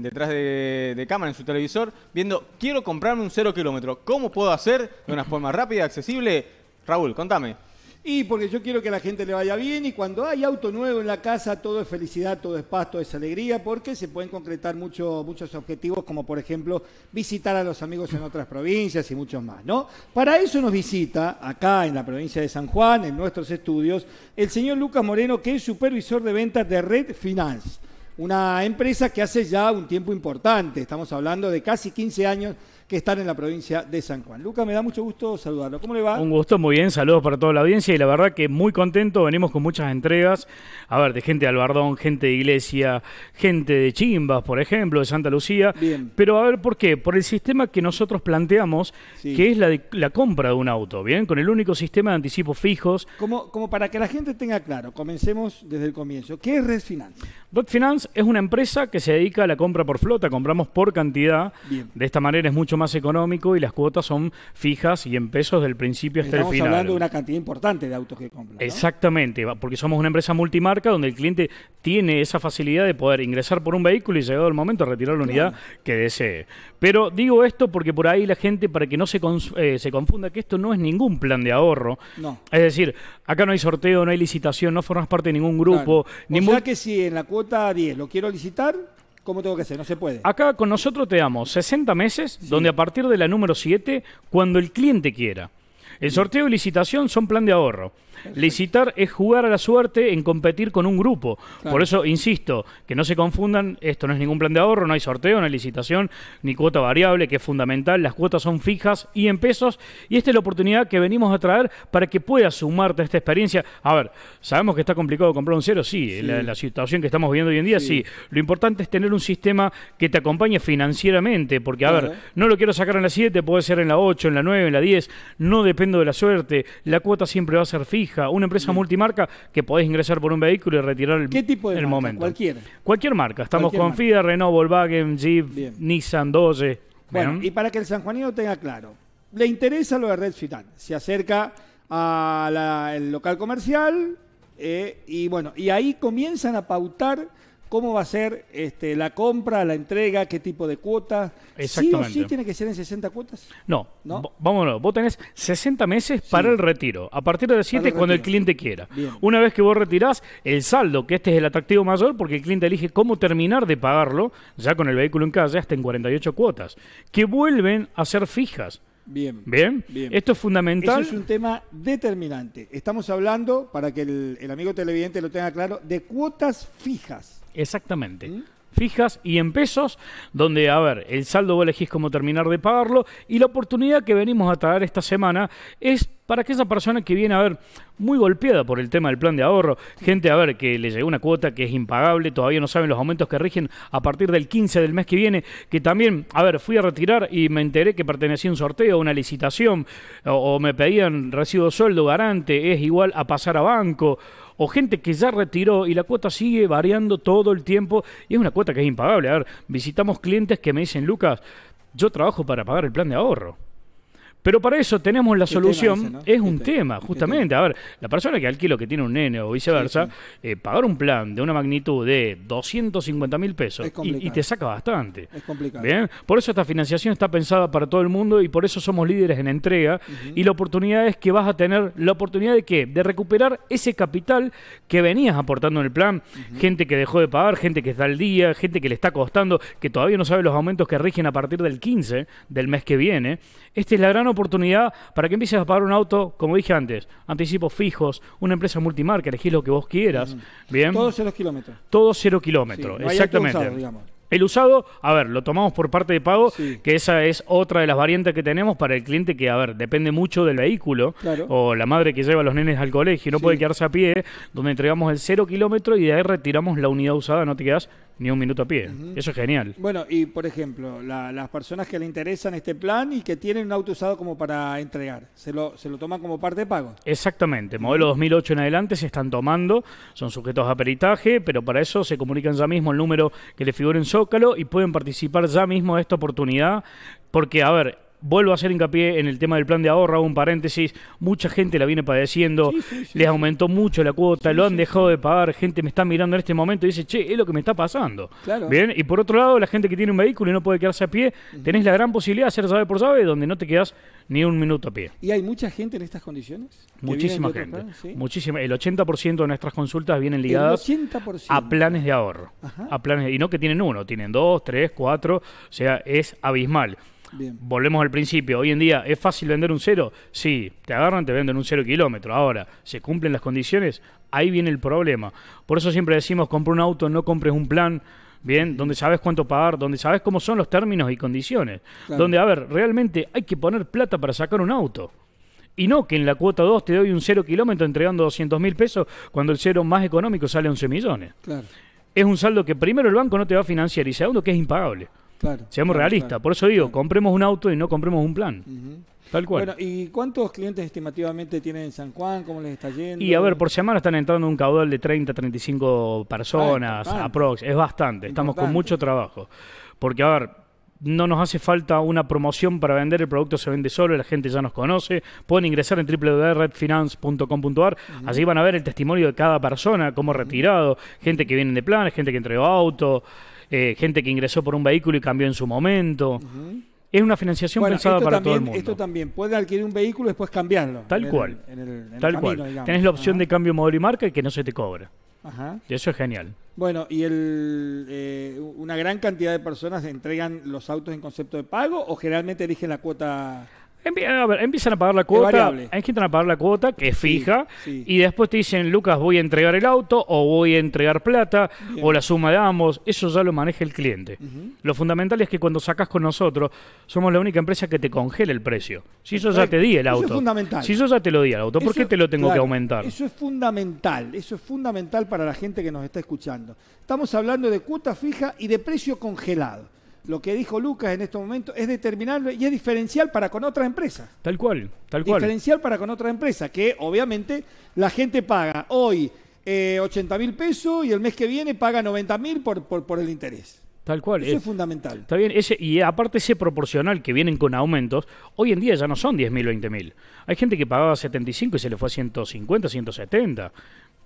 detrás de, cámara en su televisor viendo, quiero comprarme un cero kilómetro. ¿Cómo puedo hacer de una forma rápida, accesible? Raúl, contame. Y porque yo quiero que a la gente le vaya bien y cuando hay auto nuevo en la casa, todo es felicidad, todo es paz, todo es alegría, porque se pueden concretar muchos objetivos, como por ejemplo visitar a los amigos en otras provincias y muchos más, ¿no? Para eso nos visita acá en la provincia de San Juan, en nuestros estudios, el señor Lucas Moreno, que es supervisor de ventas de Red Finance una empresa que hace ya un tiempo importante, estamos hablando de casi 15 años que están en la provincia de San Juan. Luca, me da mucho gusto saludarlo. ¿Cómo le va? Un gusto, muy bien, saludos para toda la audiencia y la verdad que muy contento, venimos con muchas entregas, a ver, de gente de Albardón, gente de Iglesia, gente de Chimbas, por ejemplo, de Santa Lucía, pero a ver, ¿por qué? Por el sistema que nosotros planteamos, que es la, compra de un auto, ¿bien? Con el único sistema de anticipos fijos. Como, como para que la gente tenga claro, comencemos desde el comienzo. ¿Qué es Red Finance? Red Finance es una empresa que se dedica a la compra por flota, compramos por cantidad, de esta manera es mucho más económico y las cuotas son fijas y en pesos del principio hasta el final. Estamos hablando de una cantidad importante de autos que compran. Exactamente, porque somos una empresa multimarca donde el cliente tiene esa facilidad de poder ingresar por un vehículo y llegado el momento retirar la unidad que desee. Pero digo esto porque por ahí la gente, para que no se, eh, confunda, que esto no es ningún plan de ahorro. Es decir, acá no hay sorteo, no hay licitación, no formas parte de ningún grupo. ni O sea que si en la cuota 10 lo quiero licitar, ¿Cómo tengo que ser, no se puede. Acá con nosotros te damos 60 meses, donde a partir de la número 7, cuando el cliente quiera. El sorteo y licitación son plan de ahorro. Licitar es jugar a la suerte en competir con un grupo. Por eso, insisto, que no se confundan, esto no es ningún plan de ahorro, no hay sorteo, no hay licitación, ni cuota variable, que es fundamental. Las cuotas son fijas y en pesos. Y esta es la oportunidad que venimos a traer para que puedas sumarte a esta experiencia. A ver, sabemos que está complicado comprar un cero, sí, La, situación que estamos viviendo hoy en día, sí. Lo importante es tener un sistema que te acompañe financieramente, porque, a ver, no lo quiero sacar en la 7, puede ser en la 8, en la 9, en la 10, no depende de la suerte, la cuota siempre va a ser fija, una empresa mm. multimarca que podés ingresar por un vehículo y retirar el, ¿Qué tipo el momento. Cualquier. Cualquier marca. Estamos con FIDA, Renault, Volkswagen, Jeep, Nissan, Dodge. Bueno, y para que el sanjuanino tenga claro, le interesa lo de Red Fitán. Se acerca al local comercial eh, y bueno, y ahí comienzan a pautar cómo va a ser este, la compra, la entrega, qué tipo de cuotas. Exactamente. ¿Sí o sí tiene que ser en 60 cuotas? No, ¿No? vámonos, vos tenés 60 meses para el retiro. A partir de 7 cuando el cliente quiera. Una vez que vos retirás el saldo, que este es el atractivo mayor porque el cliente elige cómo terminar de pagarlo, ya con el vehículo en casa, ya hasta en 48 cuotas, que vuelven a ser fijas. Bien, bien. Esto es fundamental. Eso es un tema determinante. Estamos hablando, para que el amigo televidente lo tenga claro, de cuotas fijas. Exactamente. ¿Mm? fijas y en pesos, donde, a ver, el saldo vos elegís cómo terminar de pagarlo y la oportunidad que venimos a traer esta semana es para que esa persona que viene a ver muy golpeada por el tema del plan de ahorro, gente a ver que le llegó una cuota que es impagable, todavía no saben los aumentos que rigen a partir del 15 del mes que viene, que también, a ver, fui a retirar y me enteré que pertenecía a un sorteo, a una licitación, o, o me pedían recibo sueldo garante, es igual a pasar a banco, o gente que ya retiró y la cuota sigue variando todo el tiempo y es una cuota que es impagable. A ver, visitamos clientes que me dicen, Lucas, yo trabajo para pagar el plan de ahorro pero para eso tenemos la solución. Es un tema, justamente. A ver, la persona que alquilo que tiene un nene o viceversa, eh, pagar un plan de una magnitud de 250 mil pesos y, te saca bastante. Es complicado. ¿Bien? Por eso esta financiación está pensada para todo el mundo y por eso somos líderes en entrega. Y la oportunidad es que vas a tener la oportunidad de qué? De recuperar ese capital que venías aportando en el plan. Gente que dejó de pagar, gente que está al día, gente que le está costando, que todavía no sabe los aumentos que rigen a partir del 15 del mes que viene. Esta es la gran oportunidad oportunidad para que empieces a pagar un auto, como dije antes, anticipos fijos, una empresa multimarca, elegís lo que vos quieras. Bien. todos cero kilómetros. Todo cero kilómetros, exactamente. El usado, a ver, lo tomamos por parte de pago, que esa es otra de las variantes que tenemos para el cliente que, a ver, depende mucho del vehículo o la madre que lleva a los nenes al colegio, no puede quedarse a pie, donde entregamos el cero kilómetro y de ahí retiramos la unidad usada, no te quedas ni un minuto a pie. Eso es genial. Bueno, y por ejemplo, las personas que le interesan este plan y que tienen un auto usado como para entregar, ¿se lo, se lo toman como parte de pago? Exactamente. Modelo 2008 en adelante se están tomando, son sujetos a peritaje, pero para eso se comunican ya mismo el número que le figura en Zócalo y pueden participar ya mismo de esta oportunidad. Porque, a ver, vuelvo a hacer hincapié en el tema del plan de ahorro, un paréntesis, mucha gente la viene padeciendo, les aumentó mucho la cuota, lo han dejado de pagar, gente me está mirando en este momento y dice, che, es lo que me está pasando. Bien, y por otro lado, la gente que tiene un vehículo y no puede quedarse a pie, tenés la gran posibilidad de hacer sabe por sabe, donde no te quedas ni un minuto a pie. ¿Y hay mucha gente en estas condiciones? Muchísima gente. muchísima, el 80% de nuestras consultas vienen ligadas a planes de ahorro. A planes, y no que tienen uno, tienen dos, tres, cuatro, o sea, es abismal. Volvemos al principio. Hoy en día, ¿es fácil vender un cero? Sí, te agarran, te venden un cero kilómetro. Ahora, ¿se cumplen las condiciones? Ahí viene el problema. Por eso siempre decimos, compra un auto, no compres un plan. Bien, donde sabes cuánto pagar, donde sabes cómo son los términos y condiciones. Donde, a ver, realmente hay que poner plata para sacar un auto. Y no que en la cuota 2 te doy un cero kilómetro entregando 200 mil pesos cuando el cero más económico sale 11 millones. Es un saldo que primero el banco no te va a financiar y segundo que es impagable. Seamos realistas. Por eso digo, compremos un auto y no compremos un plan. Tal cual. Bueno, ¿y cuántos clientes estimativamente tienen en San Juan? ¿Cómo les está yendo? Y a ver, por semana están entrando un caudal de 30, 35 personas, ah, aprox. Es bastante. Estamos con mucho trabajo. Porque, a ver, no nos hace falta una promoción para vender, el producto se vende solo, la gente ya nos conoce. Pueden ingresar en www.redfinance.com.ar, allí van a ver el testimonio de cada persona, cómo retirado, gente que viene de planes, gente que entregó auto. Eh, gente que ingresó por un vehículo y cambió en su momento. Es una financiación pensada para todo el mundo. Esto también, puede adquirir un vehículo y después cambiarlo. Tal cual. Tal cual. Tenés la opción de cambio modelo y marca y que no se te cobra. Ajá. Y eso es genial. Bueno, y el, eh, una gran cantidad de personas entregan los autos en concepto de pago o generalmente eligen la cuota empiezan a pagar la cuota, empiezan a pagar la cuota que es fija y después te dicen, Lucas, voy a entregar el auto o voy a entregar plata o la suma de ambos, eso ya lo maneja el cliente. Lo fundamental es que cuando sacas con nosotros, somos la única empresa que te congela el precio. Si eso yo ya te di el auto, si yo ya te lo di el auto, ¿por qué te lo tengo que aumentar? Eso es fundamental, eso es fundamental para la gente que nos está escuchando. Estamos hablando de cuota fija y de precio congelado lo que dijo Lucas en este momento es determinable y es diferencial para con otras empresas. Tal cual, tal cual. Diferencial para con otras empresas, que obviamente la gente paga hoy 80 eh, mil pesos y el mes que viene paga 90 mil por, por, el interés. Tal cual. Eso eh, es, fundamental. Está bien, ese, y aparte ese proporcional que vienen con aumentos, hoy en día ya no son mil, 10 20 mil. Hay gente que pagaba 75 y se le fue a 150, 170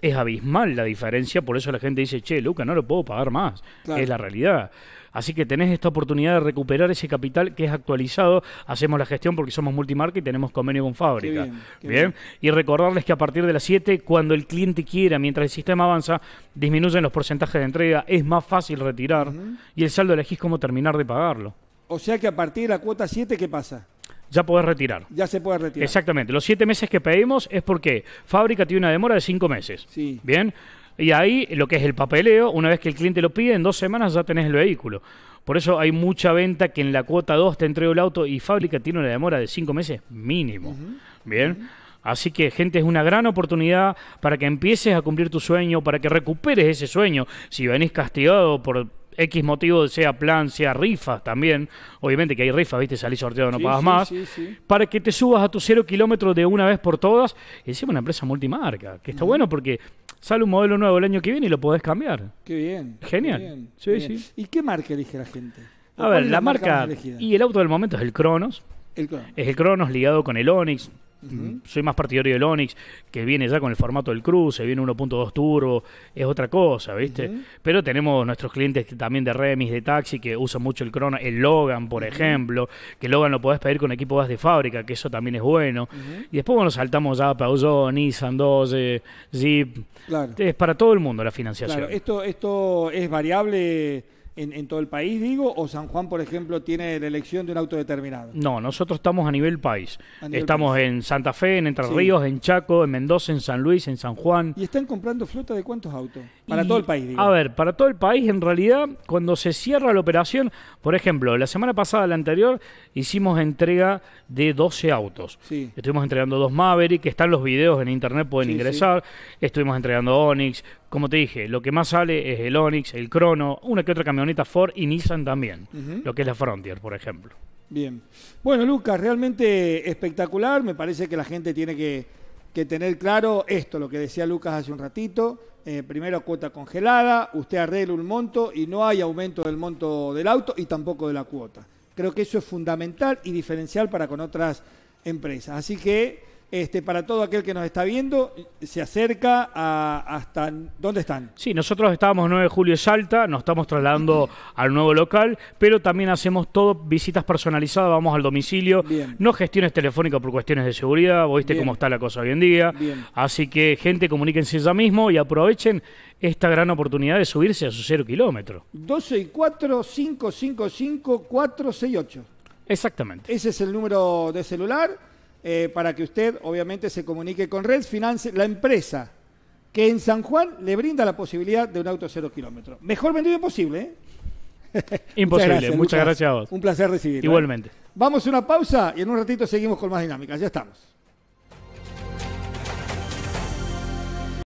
es abismal la diferencia, por eso la gente dice, che, Luca, no lo puedo pagar más, es la realidad. Así que tenés esta oportunidad de recuperar ese capital que es actualizado. Hacemos la gestión porque somos multimarca y tenemos convenio con fábrica. bien, Y recordarles que a partir de las 7, cuando el cliente quiera, mientras el sistema avanza, disminuyen los porcentajes de entrega, es más fácil retirar y el saldo elegís cómo terminar de pagarlo. O sea que a partir de la cuota 7, ¿qué pasa? ya podés retirar. Ya se puede retirar. Exactamente. Los siete meses que pedimos es porque fábrica tiene una demora de cinco meses. Sí. Bien. Y ahí lo que es el papeleo, una vez que el cliente lo pide, en dos semanas ya tenés el vehículo. Por eso hay mucha venta que en la cuota 2 te entrego el auto y fábrica tiene una demora de cinco meses mínimo. Bien. Así que, gente, es una gran oportunidad para que empieces a cumplir tu sueño, para que recuperes ese sueño. Si venís castigado por X motivo, sea plan, sea rifas también, obviamente que hay rifas, viste, salís sorteado, no pagas más, para que te subas a tu cero kilómetros de una vez por todas, y encima una empresa multimarca, que está bueno porque sale un modelo nuevo el año que viene y lo podés cambiar. Qué bien. Genial. ¿Y qué marca elige la gente? A ver, la, marca, y el auto del momento es el Cronos. El Cronos. Es el Cronos ligado con el Onix, Mm, soy más partidario del Onix, que viene ya con el formato del cruce, viene 1.2 turbo, es otra cosa, ¿viste? Pero tenemos nuestros clientes también de remis, de taxi, que usan mucho el Crona el Logan, por ejemplo, que Logan lo podés pedir con equipo gas de fábrica, que eso también es bueno. Y después, nos saltamos ya a Peugeot, Nissan 12, Jeep. Claro. Es para todo el mundo la financiación. Claro, esto, esto es variable en, todo el país, digo, o San Juan, por ejemplo, tiene la elección de un autodeterminado? determinado? No, nosotros estamos a nivel país. estamos en Santa Fe, en Entre Ríos, en Chaco, en Mendoza, en San Luis, en San Juan. ¿Y están comprando flota de cuántos autos? Para todo el país, digo. A ver, para todo el país, en realidad, cuando se cierra la operación, por ejemplo, la semana pasada, la anterior, hicimos entrega de 12 autos. Estuvimos entregando dos Maverick, que están los videos en internet, pueden ingresar. Estuvimos entregando Onix. Como te dije, lo que más sale es el Onix, el Crono, una que otra camioneta Ford y Nissan también. Lo que es la Frontier, por ejemplo. Bien. Bueno, Lucas, realmente espectacular. Me parece que la gente tiene que que tener claro esto, lo que decía Lucas hace un ratito, eh, primero cuota congelada, usted arregla un monto y no hay aumento del monto del auto y tampoco de la cuota. Creo que eso es fundamental y diferencial para con otras empresas. Así que este, para todo aquel que nos está viendo, se acerca a, hasta... ¿Dónde están? Sí, nosotros estábamos 9 de julio Salta, nos estamos trasladando al nuevo local, pero también hacemos todo, visitas personalizadas, vamos al domicilio, no gestiones telefónicas por cuestiones de seguridad, viste cómo está la cosa hoy en día. Así que, gente, comuníquense ya mismo y aprovechen esta gran oportunidad de subirse a su cero kilómetro. 12 y 4, Exactamente. Ese es el número de celular. Eh, para que usted obviamente se comunique con Red Finance, la empresa que en San Juan le brinda la posibilidad de un auto cero kilómetros. Mejor vendido posible. Imposible, ¿eh? muchas gracias, a vos. Un placer recibirlo. ¿eh? Igualmente. Vamos a una pausa y en un ratito seguimos con más dinámicas. Ya estamos.